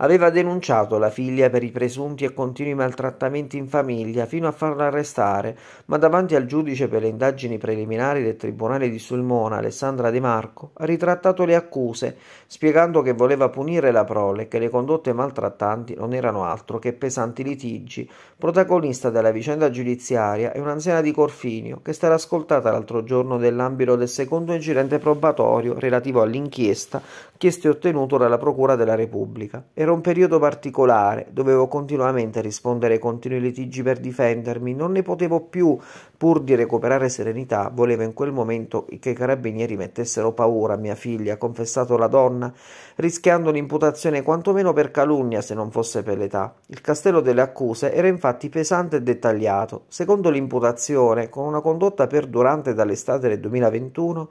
Aveva denunciato la figlia per i presunti e continui maltrattamenti in famiglia fino a farla arrestare, ma davanti al giudice per le indagini preliminari del Tribunale di Sulmona, Alessandra De Marco, ha ritrattato le accuse, spiegando che voleva punire la prole e che le condotte maltrattanti non erano altro che pesanti litigi, protagonista della vicenda giudiziaria è un'anziana di Corfinio che sarà ascoltata l'altro giorno nell'ambito del secondo incidente probatorio relativo all'inchiesta chiesto e ottenuto dalla Procura della Repubblica. E era un periodo particolare, dovevo continuamente rispondere ai continui litigi per difendermi, non ne potevo più. Pur di recuperare serenità, volevo in quel momento che i carabinieri mettessero paura a mia figlia, ha confessato la donna, rischiando un'imputazione quantomeno per calunnia se non fosse per l'età. Il castello delle accuse era infatti pesante e dettagliato. Secondo l'imputazione, con una condotta perdurante dall'estate del 2021,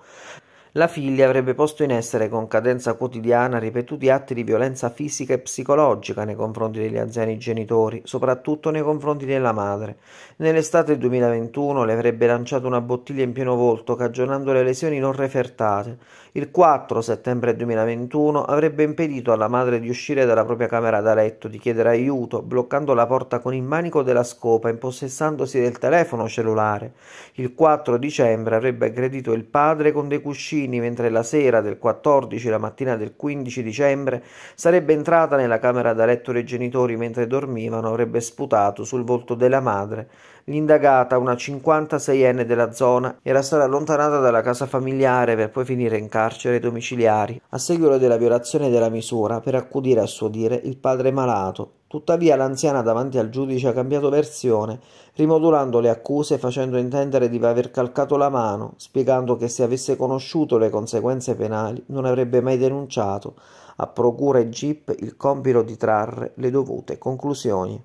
la figlia avrebbe posto in essere con cadenza quotidiana ripetuti atti di violenza fisica e psicologica nei confronti degli anziani genitori, soprattutto nei confronti della madre. Nell'estate 2021 le avrebbe lanciato una bottiglia in pieno volto, cagionando le lesioni non refertate. Il 4 settembre 2021 avrebbe impedito alla madre di uscire dalla propria camera da letto, di chiedere aiuto, bloccando la porta con il manico della scopa, impossessandosi del telefono cellulare. Il 4 dicembre avrebbe aggredito il padre con dei cuscini Mancini, mentre la sera del 14 e la mattina del 15 dicembre sarebbe entrata nella camera da letto dei genitori mentre dormivano, avrebbe sputato sul volto della madre. L'indagata, una 56enne della zona, era stata allontanata dalla casa familiare per poi finire in carcere domiciliari a seguito della violazione della misura per accudire a suo dire il padre malato Tuttavia l'anziana davanti al giudice ha cambiato versione, rimodulando le accuse facendo intendere di aver calcato la mano, spiegando che se avesse conosciuto le conseguenze penali non avrebbe mai denunciato a procura e GIP il compito di trarre le dovute conclusioni.